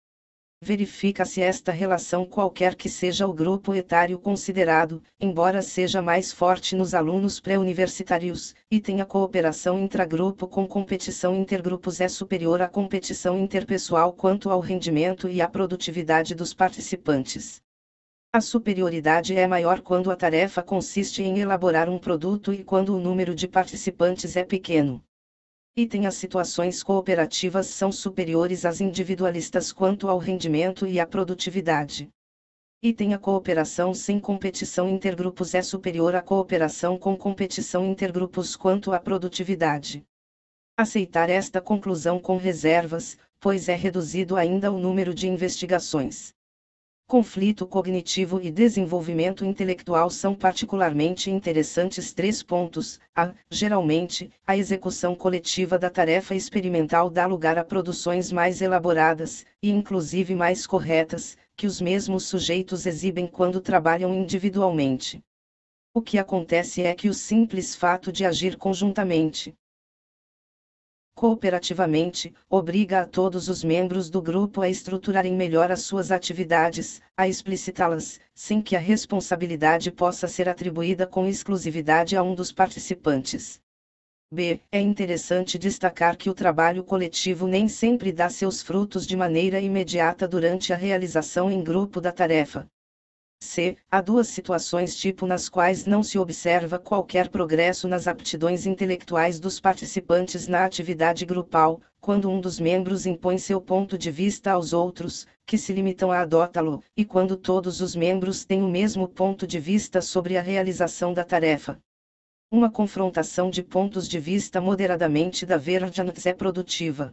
verifica-se esta relação qualquer que seja o grupo etário considerado, embora seja mais forte nos alunos pré-universitários, e a cooperação intragrupo com competição intergrupos é superior à competição interpessoal quanto ao rendimento e à produtividade dos participantes. A superioridade é maior quando a tarefa consiste em elaborar um produto e quando o número de participantes é pequeno. Item As situações cooperativas são superiores às individualistas quanto ao rendimento e à produtividade. Item A cooperação sem competição intergrupos é superior à cooperação com competição intergrupos quanto à produtividade. Aceitar esta conclusão com reservas, pois é reduzido ainda o número de investigações conflito cognitivo e desenvolvimento intelectual são particularmente interessantes três pontos. A. Geralmente, a execução coletiva da tarefa experimental dá lugar a produções mais elaboradas, e inclusive mais corretas, que os mesmos sujeitos exibem quando trabalham individualmente. O que acontece é que o simples fato de agir conjuntamente, cooperativamente, obriga a todos os membros do grupo a estruturarem melhor as suas atividades, a explicitá-las, sem que a responsabilidade possa ser atribuída com exclusividade a um dos participantes. B. É interessante destacar que o trabalho coletivo nem sempre dá seus frutos de maneira imediata durante a realização em grupo da tarefa, C. Há duas situações tipo nas quais não se observa qualquer progresso nas aptidões intelectuais dos participantes na atividade grupal, quando um dos membros impõe seu ponto de vista aos outros, que se limitam a adotá-lo, e quando todos os membros têm o mesmo ponto de vista sobre a realização da tarefa. Uma confrontação de pontos de vista moderadamente da é produtiva.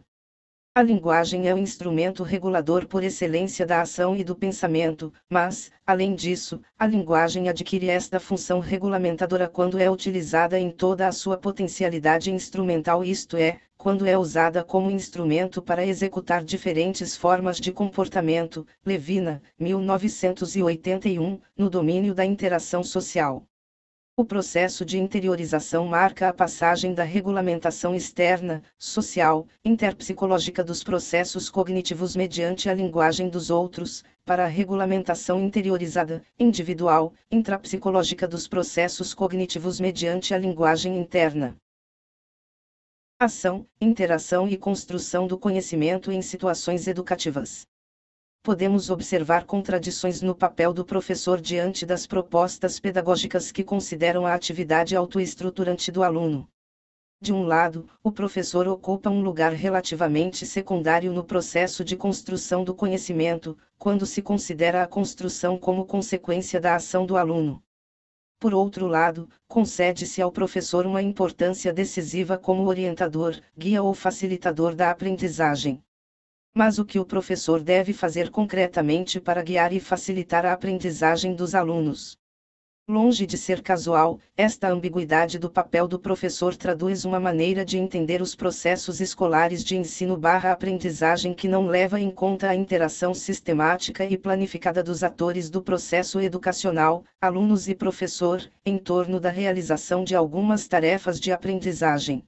A linguagem é o instrumento regulador por excelência da ação e do pensamento, mas, além disso, a linguagem adquire esta função regulamentadora quando é utilizada em toda a sua potencialidade instrumental, isto é, quando é usada como instrumento para executar diferentes formas de comportamento, Levina, 1981, no domínio da interação social. O processo de interiorização marca a passagem da regulamentação externa, social, interpsicológica dos processos cognitivos mediante a linguagem dos outros, para a regulamentação interiorizada, individual, intrapsicológica dos processos cognitivos mediante a linguagem interna. Ação, interação e construção do conhecimento em situações educativas podemos observar contradições no papel do professor diante das propostas pedagógicas que consideram a atividade autoestruturante do aluno. De um lado, o professor ocupa um lugar relativamente secundário no processo de construção do conhecimento, quando se considera a construção como consequência da ação do aluno. Por outro lado, concede-se ao professor uma importância decisiva como orientador, guia ou facilitador da aprendizagem mas o que o professor deve fazer concretamente para guiar e facilitar a aprendizagem dos alunos. Longe de ser casual, esta ambiguidade do papel do professor traduz uma maneira de entender os processos escolares de ensino/aprendizagem que não leva em conta a interação sistemática e planificada dos atores do processo educacional, alunos e professor, em torno da realização de algumas tarefas de aprendizagem.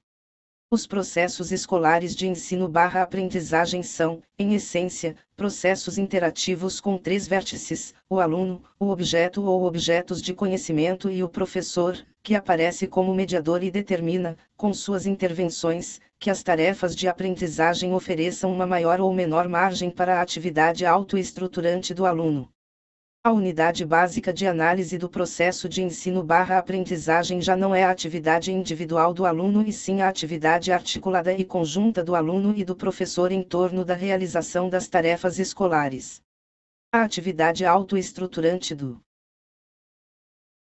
Os processos escolares de ensino/aprendizagem são, em essência, processos interativos com três vértices: o aluno, o objeto ou objetos de conhecimento e o professor, que aparece como mediador e determina, com suas intervenções, que as tarefas de aprendizagem ofereçam uma maior ou menor margem para a atividade autoestruturante do aluno. A unidade básica de análise do processo de ensino/aprendizagem já não é a atividade individual do aluno e sim a atividade articulada e conjunta do aluno e do professor em torno da realização das tarefas escolares. A atividade autoestruturante do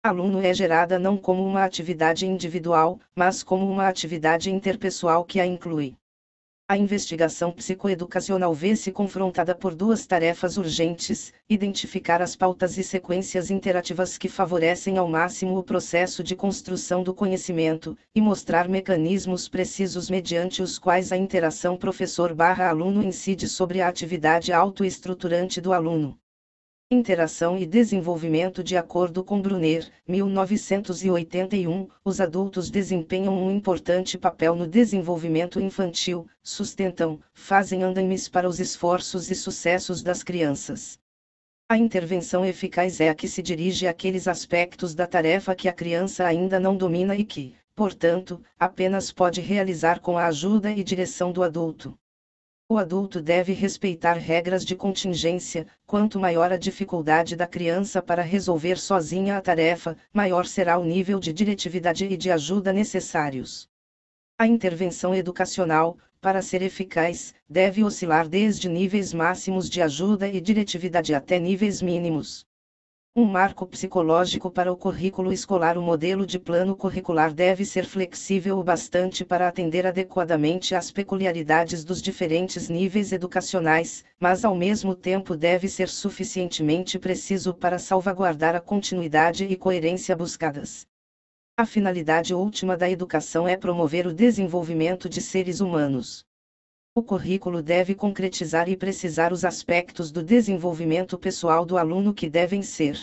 aluno é gerada não como uma atividade individual, mas como uma atividade interpessoal que a inclui. A investigação psicoeducacional vê-se confrontada por duas tarefas urgentes: identificar as pautas e sequências interativas que favorecem ao máximo o processo de construção do conhecimento, e mostrar mecanismos precisos mediante os quais a interação professor-aluno incide sobre a atividade autoestruturante do aluno. Interação e Desenvolvimento De acordo com Brunner, 1981, os adultos desempenham um importante papel no desenvolvimento infantil, sustentam, fazem andames para os esforços e sucessos das crianças. A intervenção eficaz é a que se dirige àqueles aspectos da tarefa que a criança ainda não domina e que, portanto, apenas pode realizar com a ajuda e direção do adulto. O adulto deve respeitar regras de contingência, quanto maior a dificuldade da criança para resolver sozinha a tarefa, maior será o nível de diretividade e de ajuda necessários. A intervenção educacional, para ser eficaz, deve oscilar desde níveis máximos de ajuda e diretividade até níveis mínimos um marco psicológico para o currículo escolar. O modelo de plano curricular deve ser flexível o bastante para atender adequadamente às peculiaridades dos diferentes níveis educacionais, mas ao mesmo tempo deve ser suficientemente preciso para salvaguardar a continuidade e coerência buscadas. A finalidade última da educação é promover o desenvolvimento de seres humanos. O currículo deve concretizar e precisar os aspectos do desenvolvimento pessoal do aluno que devem ser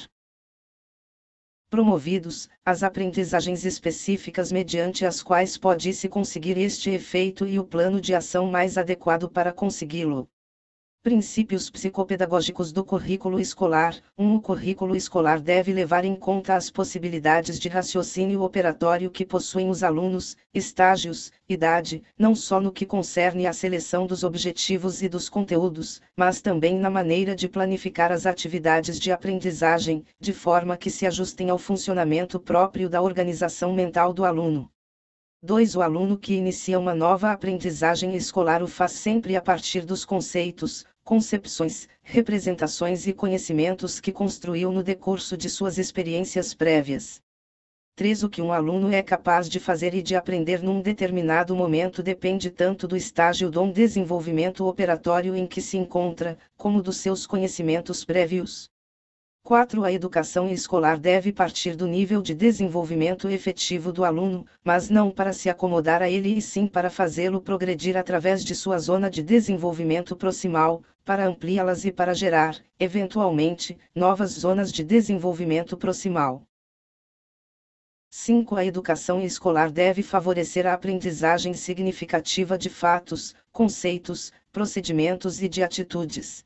promovidos, as aprendizagens específicas mediante as quais pode-se conseguir este efeito e o plano de ação mais adequado para consegui-lo. Princípios psicopedagógicos do currículo escolar. 1. Um, o currículo escolar deve levar em conta as possibilidades de raciocínio operatório que possuem os alunos, estágios, idade, não só no que concerne à seleção dos objetivos e dos conteúdos, mas também na maneira de planificar as atividades de aprendizagem, de forma que se ajustem ao funcionamento próprio da organização mental do aluno. 2. O aluno que inicia uma nova aprendizagem escolar o faz sempre a partir dos conceitos, concepções, representações e conhecimentos que construiu no decurso de suas experiências prévias. 3. O que um aluno é capaz de fazer e de aprender num determinado momento depende tanto do estágio do desenvolvimento operatório em que se encontra, como dos seus conhecimentos prévios. 4. A educação escolar deve partir do nível de desenvolvimento efetivo do aluno, mas não para se acomodar a ele e sim para fazê-lo progredir através de sua zona de desenvolvimento proximal, para ampliá-las e para gerar, eventualmente, novas zonas de desenvolvimento proximal. 5. A educação escolar deve favorecer a aprendizagem significativa de fatos, conceitos, procedimentos e de atitudes.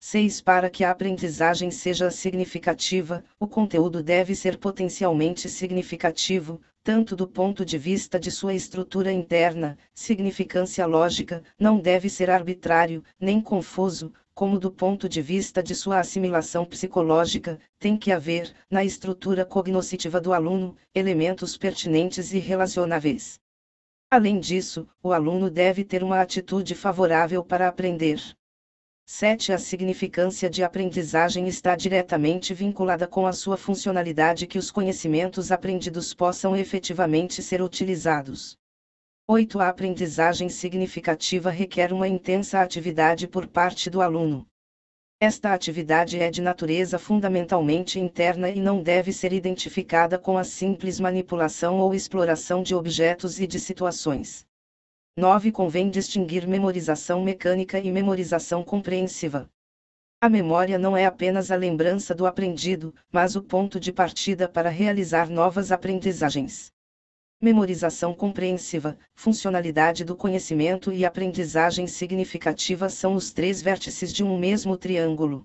6. Para que a aprendizagem seja significativa, o conteúdo deve ser potencialmente significativo, tanto do ponto de vista de sua estrutura interna, significância lógica, não deve ser arbitrário, nem confuso, como do ponto de vista de sua assimilação psicológica, tem que haver, na estrutura cognoscitiva do aluno, elementos pertinentes e relacionáveis. Além disso, o aluno deve ter uma atitude favorável para aprender. 7. A significância de aprendizagem está diretamente vinculada com a sua funcionalidade que os conhecimentos aprendidos possam efetivamente ser utilizados. 8. A aprendizagem significativa requer uma intensa atividade por parte do aluno. Esta atividade é de natureza fundamentalmente interna e não deve ser identificada com a simples manipulação ou exploração de objetos e de situações. 9. Convém distinguir memorização mecânica e memorização compreensiva. A memória não é apenas a lembrança do aprendido, mas o ponto de partida para realizar novas aprendizagens. Memorização compreensiva, funcionalidade do conhecimento e aprendizagem significativa são os três vértices de um mesmo triângulo.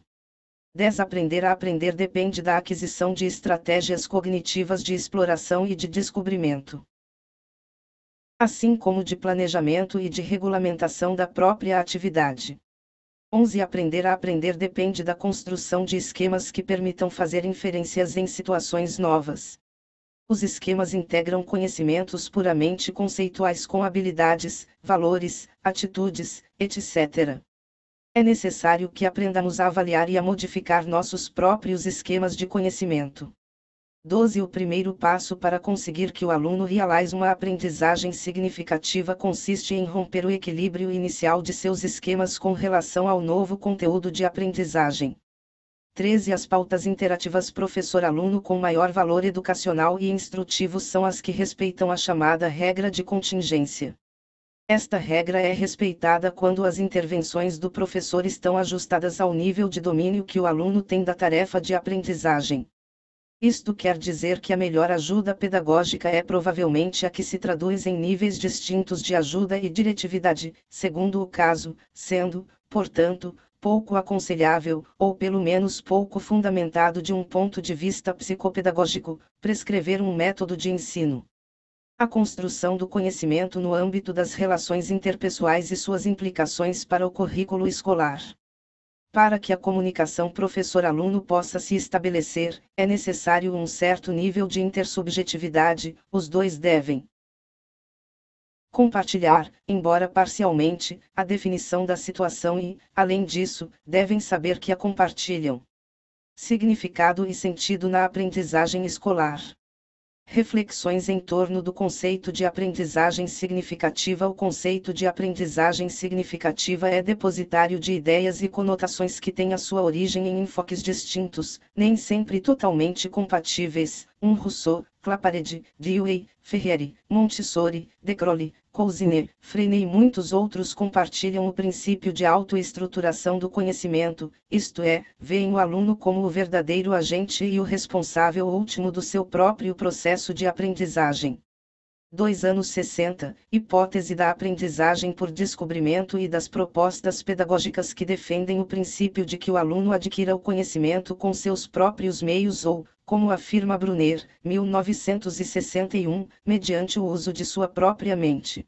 10. Aprender a aprender depende da aquisição de estratégias cognitivas de exploração e de descobrimento assim como de planejamento e de regulamentação da própria atividade. 11. Aprender a aprender depende da construção de esquemas que permitam fazer inferências em situações novas. Os esquemas integram conhecimentos puramente conceituais com habilidades, valores, atitudes, etc. É necessário que aprendamos a avaliar e a modificar nossos próprios esquemas de conhecimento. 12. O primeiro passo para conseguir que o aluno realize uma aprendizagem significativa consiste em romper o equilíbrio inicial de seus esquemas com relação ao novo conteúdo de aprendizagem. 13. As pautas interativas professor-aluno com maior valor educacional e instrutivo são as que respeitam a chamada regra de contingência. Esta regra é respeitada quando as intervenções do professor estão ajustadas ao nível de domínio que o aluno tem da tarefa de aprendizagem. Isto quer dizer que a melhor ajuda pedagógica é provavelmente a que se traduz em níveis distintos de ajuda e diretividade, segundo o caso, sendo, portanto, pouco aconselhável, ou pelo menos pouco fundamentado de um ponto de vista psicopedagógico, prescrever um método de ensino. A construção do conhecimento no âmbito das relações interpessoais e suas implicações para o currículo escolar. Para que a comunicação professor-aluno possa se estabelecer, é necessário um certo nível de intersubjetividade, os dois devem compartilhar, embora parcialmente, a definição da situação e, além disso, devem saber que a compartilham. Significado e sentido na aprendizagem escolar. Reflexões em torno do conceito de aprendizagem significativa. O conceito de aprendizagem significativa é depositário de ideias e conotações que têm a sua origem em enfoques distintos, nem sempre totalmente compatíveis. Um Rousseau, Claparede, Dewey, Ferrieri, Montessori, De Crolle, Cousiner, Freire e muitos outros compartilham o princípio de autoestruturação do conhecimento, isto é, veem o aluno como o verdadeiro agente e o responsável último do seu próprio processo de aprendizagem. 2 anos 60, hipótese da aprendizagem por descobrimento e das propostas pedagógicas que defendem o princípio de que o aluno adquira o conhecimento com seus próprios meios ou, como afirma Brunner, 1961, mediante o uso de sua própria mente.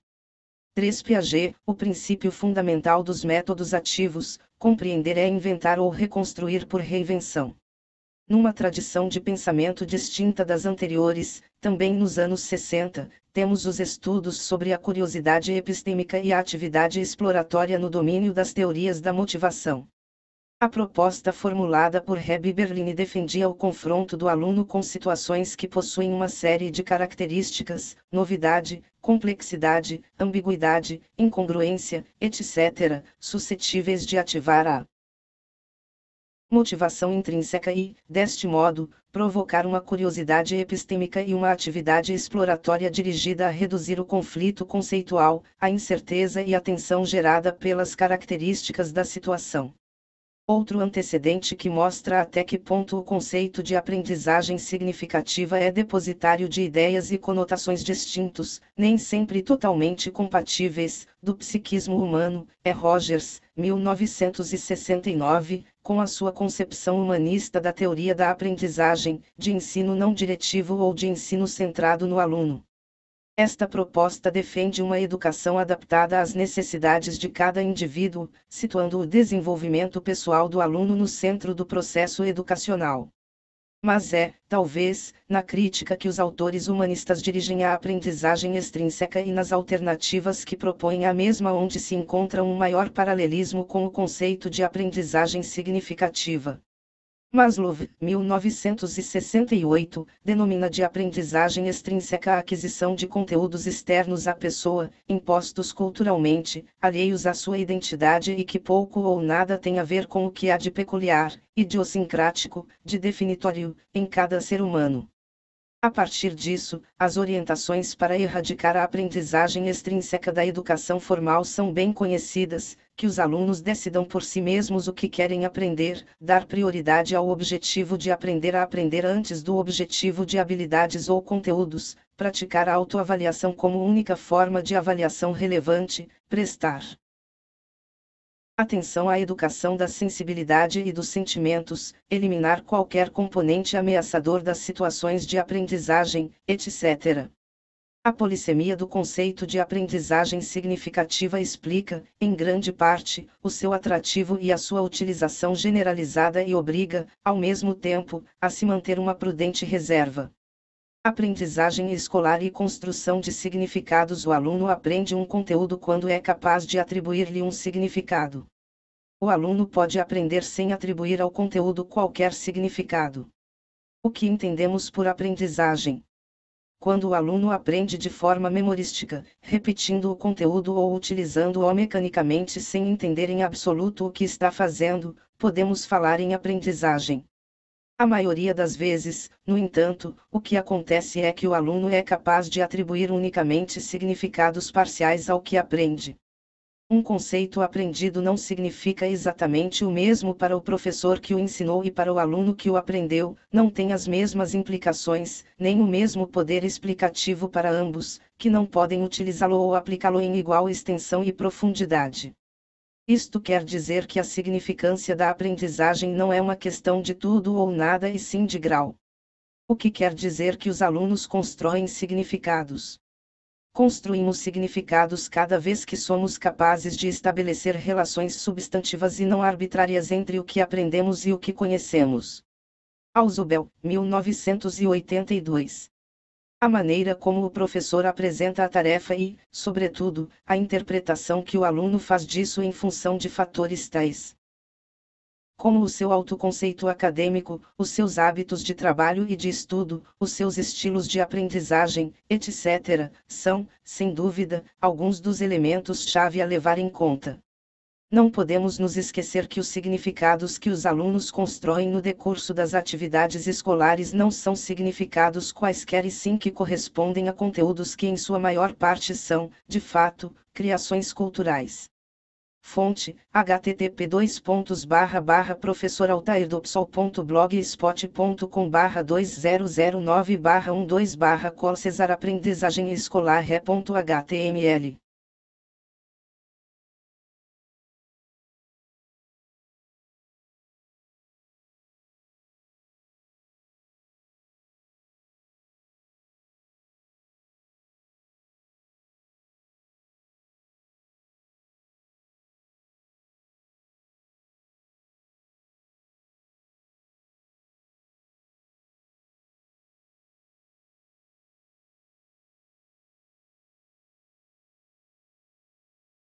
3 Piaget, o princípio fundamental dos métodos ativos, compreender é inventar ou reconstruir por reinvenção. Numa tradição de pensamento distinta das anteriores, também nos anos 60, temos os estudos sobre a curiosidade epistêmica e a atividade exploratória no domínio das teorias da motivação. A proposta formulada por Reb Berlin defendia o confronto do aluno com situações que possuem uma série de características, novidade, complexidade, ambiguidade, incongruência, etc., suscetíveis de ativar a motivação intrínseca e, deste modo, provocar uma curiosidade epistêmica e uma atividade exploratória dirigida a reduzir o conflito conceitual, a incerteza e a tensão gerada pelas características da situação. Outro antecedente que mostra até que ponto o conceito de aprendizagem significativa é depositário de ideias e conotações distintos, nem sempre totalmente compatíveis, do psiquismo humano, é Rogers, 1969, com a sua concepção humanista da teoria da aprendizagem, de ensino não diretivo ou de ensino centrado no aluno. Esta proposta defende uma educação adaptada às necessidades de cada indivíduo, situando o desenvolvimento pessoal do aluno no centro do processo educacional. Mas é, talvez, na crítica que os autores humanistas dirigem à aprendizagem extrínseca e nas alternativas que propõem a mesma onde se encontra um maior paralelismo com o conceito de aprendizagem significativa. Maslow, 1968, denomina de aprendizagem extrínseca a aquisição de conteúdos externos à pessoa, impostos culturalmente, alheios à sua identidade e que pouco ou nada tem a ver com o que há de peculiar, idiosincrático, de definitório, em cada ser humano. A partir disso, as orientações para erradicar a aprendizagem extrínseca da educação formal são bem conhecidas, que os alunos decidam por si mesmos o que querem aprender, dar prioridade ao objetivo de aprender a aprender antes do objetivo de habilidades ou conteúdos, praticar a autoavaliação como única forma de avaliação relevante, prestar atenção à educação da sensibilidade e dos sentimentos, eliminar qualquer componente ameaçador das situações de aprendizagem, etc. A polissemia do conceito de aprendizagem significativa explica, em grande parte, o seu atrativo e a sua utilização generalizada e obriga, ao mesmo tempo, a se manter uma prudente reserva. Aprendizagem escolar e construção de significados O aluno aprende um conteúdo quando é capaz de atribuir-lhe um significado. O aluno pode aprender sem atribuir ao conteúdo qualquer significado. O que entendemos por aprendizagem? quando o aluno aprende de forma memorística, repetindo o conteúdo ou utilizando-o mecanicamente sem entender em absoluto o que está fazendo, podemos falar em aprendizagem. A maioria das vezes, no entanto, o que acontece é que o aluno é capaz de atribuir unicamente significados parciais ao que aprende. Um conceito aprendido não significa exatamente o mesmo para o professor que o ensinou e para o aluno que o aprendeu, não tem as mesmas implicações, nem o mesmo poder explicativo para ambos, que não podem utilizá-lo ou aplicá-lo em igual extensão e profundidade. Isto quer dizer que a significância da aprendizagem não é uma questão de tudo ou nada e sim de grau. O que quer dizer que os alunos constroem significados construímos significados cada vez que somos capazes de estabelecer relações substantivas e não arbitrárias entre o que aprendemos e o que conhecemos. Ausubel, 1982. A maneira como o professor apresenta a tarefa e, sobretudo, a interpretação que o aluno faz disso em função de fatores tais como o seu autoconceito acadêmico, os seus hábitos de trabalho e de estudo, os seus estilos de aprendizagem, etc., são, sem dúvida, alguns dos elementos-chave a levar em conta. Não podemos nos esquecer que os significados que os alunos constroem no decurso das atividades escolares não são significados quaisquer e sim que correspondem a conteúdos que, em sua maior parte, são, de fato, criações culturais. Fonte, http dois pontos barra barra professor blogspot.com barra dois 2009 barra 12 barra Cor Cesar Aprendizagem Escolar ponto html